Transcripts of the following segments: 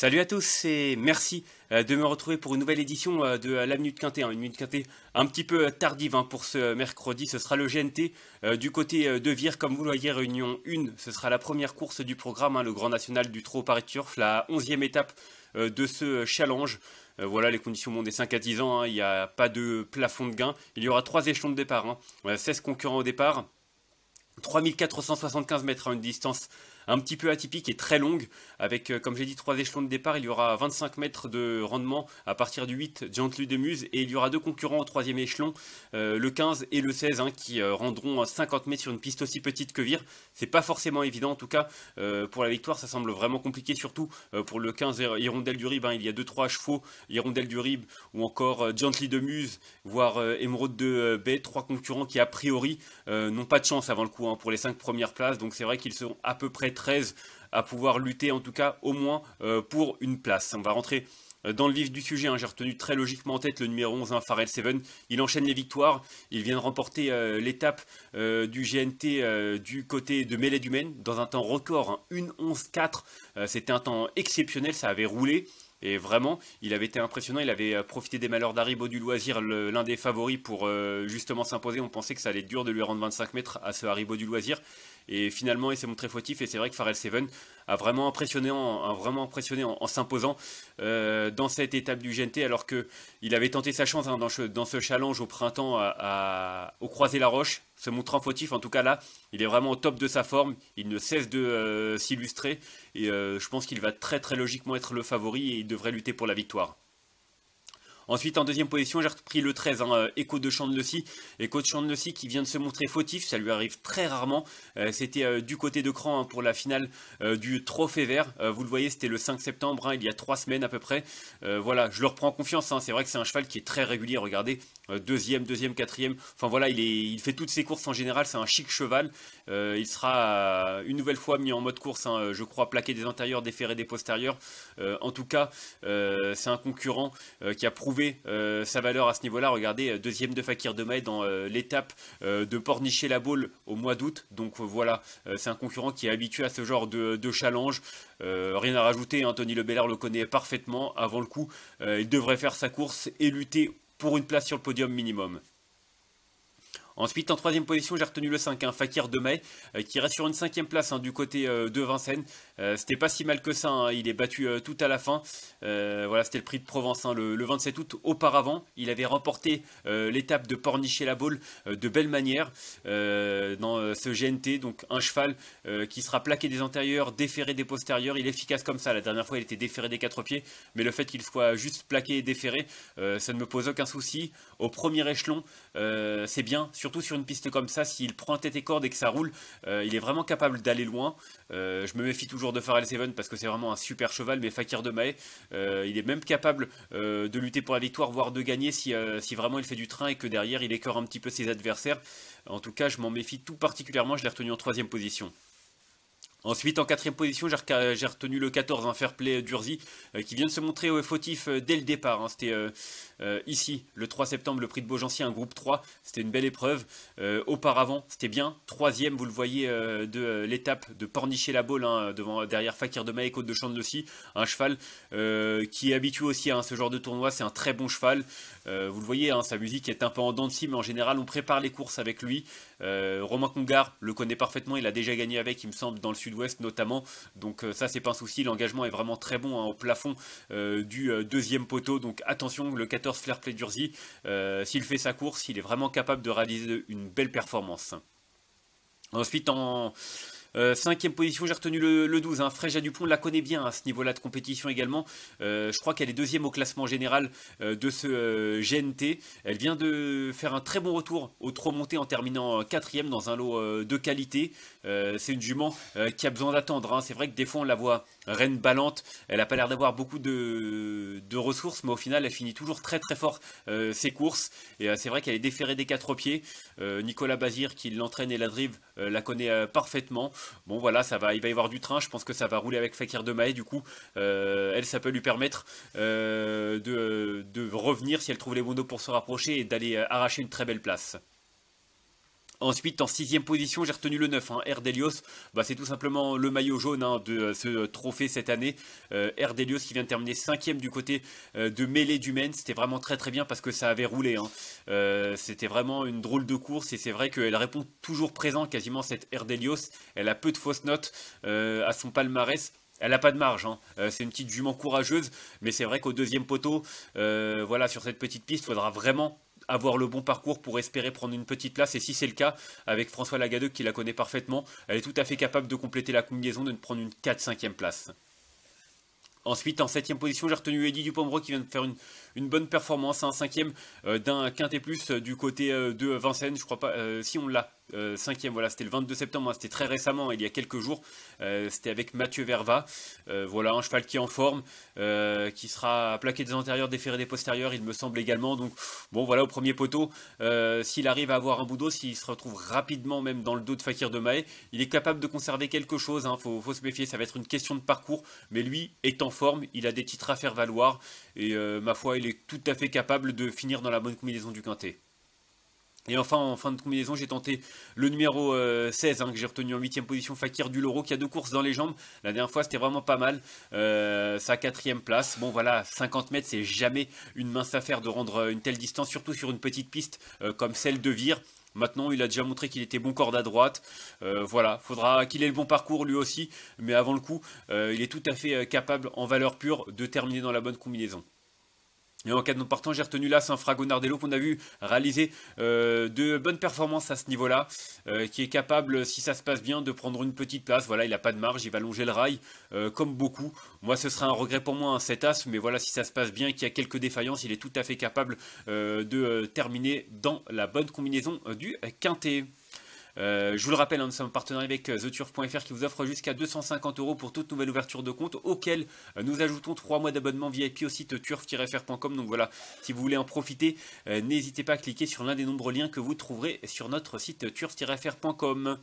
Salut à tous et merci euh, de me retrouver pour une nouvelle édition euh, de euh, la Minute Quintée. Hein. Une Minute Quintée un petit peu tardive hein, pour ce mercredi. Ce sera le GNT du côté de Vire. Comme vous le voyez, Réunion 1, ce sera la première course du programme, hein, le Grand National du Trot Paris Turf, la 11e étape de ce challenge. Voilà, les conditions vont des 5 à 10 ans, il n'y a pas de plafond de gain. Il y aura trois échelons de départ, 16 concurrents au départ, 3475 mètres à une distance un petit peu atypique et très longue, avec, euh, comme j'ai dit, trois échelons de départ. Il y aura 25 mètres de rendement à partir du 8, Gently de Muse, et il y aura deux concurrents au troisième échelon, euh, le 15 et le 16, hein, qui euh, rendront 50 mètres sur une piste aussi petite que Vire. C'est pas forcément évident, en tout cas, pour la victoire, ça semble vraiment compliqué, surtout pour le 15 Hirondelle du Rib. Hein. il y a 2-3 chevaux, Hirondelle du Rib, ou encore Gently de Muse, voire Émeraude de B. trois concurrents qui, a priori, n'ont pas de chance avant le coup hein, pour les 5 premières places. Donc c'est vrai qu'ils seront à peu près 13 à pouvoir lutter en tout cas au moins euh, pour une place. On va rentrer euh, dans le vif du sujet, hein. j'ai retenu très logiquement en tête le numéro 11, Farel hein, Seven. Il enchaîne les victoires. Il vient de remporter euh, l'étape du GNT du côté de Mélède du Maine dans un temps record, 1-11-4. Hein. C'était un temps exceptionnel, ça avait roulé. Et vraiment, il avait été impressionnant. Il avait profité des malheurs d'Arribaud du Loisir, l'un des favoris pour justement s'imposer. On pensait que ça allait être dur de lui rendre 25 mètres à ce Arribaud du Loisir. Et finalement, il s'est montré fautif. Et c'est vrai que Pharrell Seven a vraiment impressionné en, vraiment impressionné en, s'imposant euh, dans cette étape du GNT, alors que il avait tenté sa chance hein, dans, ce challenge au printemps à, au Croisé la Roche, se montrant fautif. En tout cas là, il est vraiment au top de sa forme. Il ne cesse de euh, s'illustrer et euh, je pense qu'il va très très logiquement être le favori et il devrait lutter pour la victoire. Ensuite, en deuxième position, j'ai repris le 13, hein, Echo euh, de Lecy. Echo de lecy qui vient de se montrer fautif, ça lui arrive très rarement. Euh, c'était euh, du côté de Cran hein, pour la finale du Trophée Vert. vous le voyez, c'était le 5 septembre, hein, il y a trois semaines à peu près. voilà, je leur prends confiance, hein, c'est vrai que c'est un cheval qui est très régulier, regardez. Deuxième, deuxième, quatrième. Enfin voilà, il, est, il fait toutes ses courses en général. C'est un chic cheval. il sera une nouvelle fois mis en mode course. je crois plaqué des antérieurs, des des postérieurs. en tout cas, c'est un concurrent qui a prouvé euh, sa valeur à ce niveau-là. Regardez, euh, deuxième de Fakir euh, De May dans l'étape de pornicher la boule au mois d'août. Donc voilà, c'est un concurrent qui est habitué à ce genre de, challenge. rien à rajouter, Anthony hein, Le le connaît parfaitement. Avant le coup, il devrait faire sa course et lutter pour une place sur le podium minimum. Ensuite, en troisième position, j'ai retenu le 5, hein, Fakir de May, euh, qui reste sur une cinquième place hein, du côté euh, de Vincennes. Euh, c'était pas si mal que ça, hein, il est battu tout à la fin. voilà, c'était le prix de Provence le, 27 août. Auparavant, il avait remporté l'étape de pornicher la baule de belle manière dans ce GNT, donc un cheval qui sera plaqué des antérieurs, déféré des postérieurs. Il est efficace comme ça. La dernière fois, il était déféré des quatre pieds, mais le fait qu'il soit juste plaqué et déféré, ça ne me pose aucun souci. Au premier échelon, c'est bien. Sur surtout sur une piste comme ça, s'il prend tête et corde et que ça roule, euh, il est vraiment capable d'aller loin. Euh, je me méfie toujours de Pharrell Seven parce que c'est vraiment un super cheval, mais Fakir de Mahé, euh, il est même capable de lutter pour la victoire, voire de gagner si, si, vraiment il fait du train et que derrière il écœure un petit peu ses adversaires. En tout cas, je m'en méfie tout particulièrement, je l'ai retenu en troisième position. Ensuite, en quatrième position, j'ai retenu le 14, un fair play euh, d'Urzi, euh, qui vient de se montrer au fautif euh, dès le départ. Hein. C'était ici, le 3 septembre, le prix de Beaugency, un groupe 3. C'était une belle épreuve. auparavant, c'était bien. Troisième, vous le voyez, de l'étape de pornicher la balle hein, devant, derrière Fakir de Maï, de Chandelossi, Un cheval qui est habitué aussi à hein, ce genre de tournoi. C'est un très bon cheval. vous le voyez, sa musique est un peu en dents de scie, mais en général, on prépare les courses avec lui. Euh, Romain Congar le connaît parfaitement, il a déjà gagné avec, il me semble, dans le sud-ouest notamment. Donc euh, ça, c'est pas un souci. L'engagement est vraiment très bon hein, au plafond euh, du deuxième poteau. Donc attention, le 14 Flair Play d'Urzy, s'il fait sa course, il est vraiment capable de réaliser une belle performance. Ensuite, en euh, cinquième position, j'ai retenu le, le 12. Hein. Fréja Dupont la connaît bien à ce niveau-là de compétition également. Euh, je crois qu'elle est deuxième au classement général euh, de ce GNT. Elle vient de faire un très bon retour aux trois montées en terminant quatrième dans un lot de qualité. C'est une jument qui a besoin d'attendre. Hein. C'est vrai que des fois on la voit Reine Ballante, elle n'a pas l'air d'avoir beaucoup de, ressources, mais au final, elle finit toujours très très fort euh, ses courses. Et euh, c'est vrai qu'elle est déférée des quatre pieds. Euh, Nicolas Bazir, qui l'entraîne et la drive, la connaît parfaitement. Bon, voilà, ça va, il va y avoir du train. Je pense que ça va rouler avec Fakir de Maë. Du coup, elle, ça peut lui permettre de, revenir si elle trouve les monos pour se rapprocher et d'aller arracher une très belle place. Ensuite, en sixième position, j'ai retenu le 9, hein, Erdelios. Bah, c'est tout simplement le maillot jaune hein, de euh, ce trophée cette année. Euh, Erdelios qui vient de terminer cinquième du côté euh, de mêlée du Maine. C'était vraiment très très bien parce que ça avait roulé. Hein. Euh, c'était vraiment une drôle de course et c'est vrai qu'elle répond toujours présent quasiment cette Erdelios. Elle a peu de fausses notes à son palmarès elle n'a pas de marge. Hein. c'est une petite jument courageuse, mais c'est vrai qu'au deuxième poteau, voilà, sur cette petite piste, il faudra vraiment avoir le bon parcours pour espérer prendre une petite place. Et si c'est le cas, avec François Lagadeux qui la connaît parfaitement, elle est tout à fait capable de compléter la combinaison, de ne prendre une 4-5e place. Ensuite, en septième position, j'ai retenu Eddie Dupombreau, qui vient de faire une, bonne performance, un hein. cinquième euh, d'un quintet plus euh, du côté euh, de Vincennes, je crois pas, si on l'a, euh, cinquième, voilà, c'était le 22 septembre, hein, c'était très récemment, il y a quelques jours, euh, c'était avec Mathieu Verva, euh, voilà, un cheval qui est en forme, qui sera plaqué des antérieurs, déféré des postérieurs, il me semble également, donc bon, voilà, au premier poteau, s'il arrive à avoir un bout s'il se retrouve rapidement même dans le dos de Fakir de Maé, il est capable de conserver quelque chose, il hein, faut, faut, se méfier, ça va être une question de parcours, mais lui est en forme, il a des titres à faire valoir, et ma foi, il est tout à fait capable de finir dans la bonne combinaison du Quintet. Et enfin, en fin de combinaison, j'ai tenté le numéro 16, euh, hein, que j'ai retenu en 8 position, Fakir du Loro, qui a deux courses dans les jambes. La dernière fois, c'était vraiment pas mal. Euh, sa quatrième place. Bon, voilà, 50 mètres, c'est jamais une mince affaire de rendre euh, une telle distance, surtout sur une petite piste comme celle de Vire. Maintenant, il a déjà montré qu'il était bon corde à droite. voilà, faudra qu'il ait le bon parcours lui aussi. Mais avant le coup, il est tout à fait capable, en valeur pure, de terminer dans la bonne combinaison. Et en cas de non partant, j'ai retenu là un Fragonardello qu'on a vu réaliser euh, de bonnes performances à ce niveau-là, euh, qui est capable, si ça se passe bien, de prendre une petite place. Voilà, il n'a pas de marge, il va longer le rail, euh, comme beaucoup. Moi, ce serait un regret pour moi, un 7 as, mais voilà, si ça se passe bien, qu'il y a quelques défaillances, il est tout à fait capable de terminer dans la bonne combinaison du quintet. Euh, je vous le rappelle, hein, nous sommes en partenariat avec euh, TheTurf.fr qui vous offre jusqu'à 250 euros pour toute nouvelle ouverture de compte, auquel euh, nous ajoutons 3 mois d'abonnement VIP au site turf-fr.com. Donc voilà, si vous voulez en profiter, n'hésitez pas à cliquer sur l'un des nombreux liens que vous trouverez sur notre site turf-fr.com.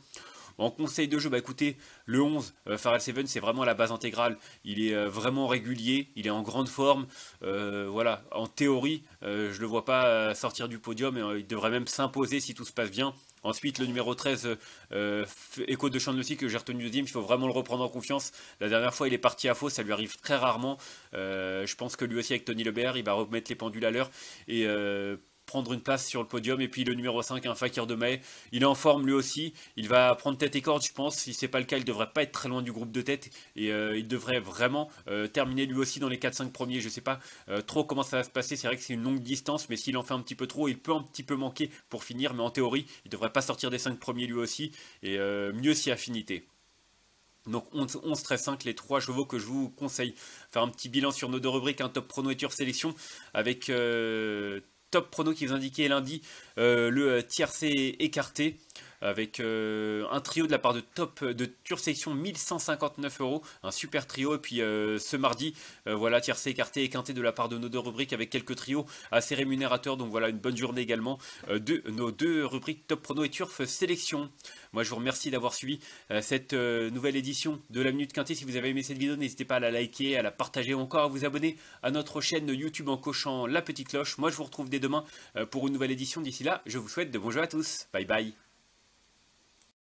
En conseil de jeu, bah écoutez, le 11, Pharrell euh, Seven, c'est vraiment la base intégrale. Il est euh, vraiment régulier, il est en grande forme. Euh, voilà, en théorie, je le vois pas sortir du podium et il devrait même s'imposer si tout se passe bien. Ensuite, le numéro 13, de Echo de aussi que j'ai retenu deuxième, il faut vraiment le reprendre en confiance. La dernière fois, il est parti à faux, ça lui arrive très rarement. je pense que lui aussi, avec Tony Lebert, il va remettre les pendules à l'heure. Et prendre une place sur le podium. Et puis le numéro 5, un Fakir de May, il est en forme lui aussi. Il va prendre tête et corde, je pense. Si n'est pas le cas, il devrait pas être très loin du groupe de tête. Et euh, il devrait vraiment euh, terminer lui aussi dans les 4-5 premiers. Je ne sais pas euh, trop comment ça va se passer. C'est vrai que c'est une longue distance, mais s'il en fait un petit peu trop, il peut un petit peu manquer pour finir. Mais en théorie, il ne devrait pas sortir des 5 premiers lui aussi. Et mieux si affinité. Donc 11, 11, 13, 5, les trois chevaux que je vous conseille. Faire un petit bilan sur nos deux rubriques, un top pronoiture sélection avec top prono qui vous indiquait lundi, euh, le le euh, tiercé écarté avec euh, un trio de la part de Top de Turf Section 1159 euros, un super trio. Et puis euh, ce mardi, euh, voilà, tiercé, écarté, et quinté de la part de nos deux rubriques avec quelques trios assez rémunérateurs. Donc voilà, une bonne journée également de nos deux rubriques Top Prono et Turf Sélection. Moi, je vous remercie d'avoir suivi cette nouvelle édition de la Minute Quintée. Si vous avez aimé cette vidéo, n'hésitez pas à la liker, à la partager ou encore à vous abonner à notre chaîne YouTube en cochant la petite cloche. Moi, je vous retrouve dès demain pour une nouvelle édition. D'ici là, je vous souhaite de bons jeux à tous. Bye bye.